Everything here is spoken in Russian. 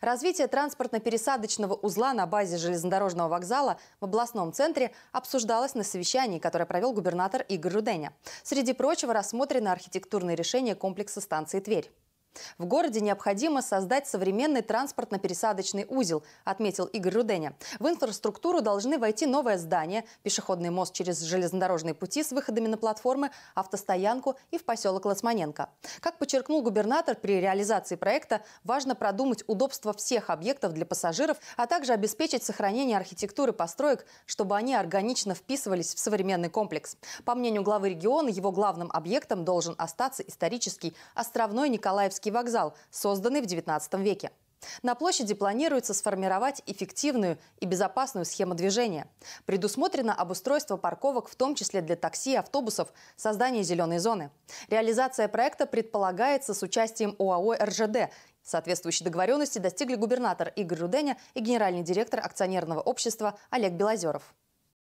Развитие транспортно-пересадочного узла на базе железнодорожного вокзала в областном центре обсуждалось на совещании, которое провел губернатор Игорь Руденя. Среди прочего рассмотрено архитектурное решение комплекса станции «Тверь». В городе необходимо создать современный транспортно-пересадочный узел, отметил Игорь Руденя. В инфраструктуру должны войти новое здание, пешеходный мост через железнодорожные пути с выходами на платформы, автостоянку и в поселок Лацманенко. Как подчеркнул губернатор, при реализации проекта важно продумать удобство всех объектов для пассажиров, а также обеспечить сохранение архитектуры построек, чтобы они органично вписывались в современный комплекс. По мнению главы региона, его главным объектом должен остаться исторический островной Николаевский Пионерский вокзал, созданный в XIX веке. На площади планируется сформировать эффективную и безопасную схему движения. Предусмотрено обустройство парковок, в том числе для такси и автобусов, создание зеленой зоны. Реализация проекта предполагается с участием ОАО «РЖД». Соответствующей договоренности достигли губернатор Игорь Руденя и генеральный директор акционерного общества Олег Белозеров.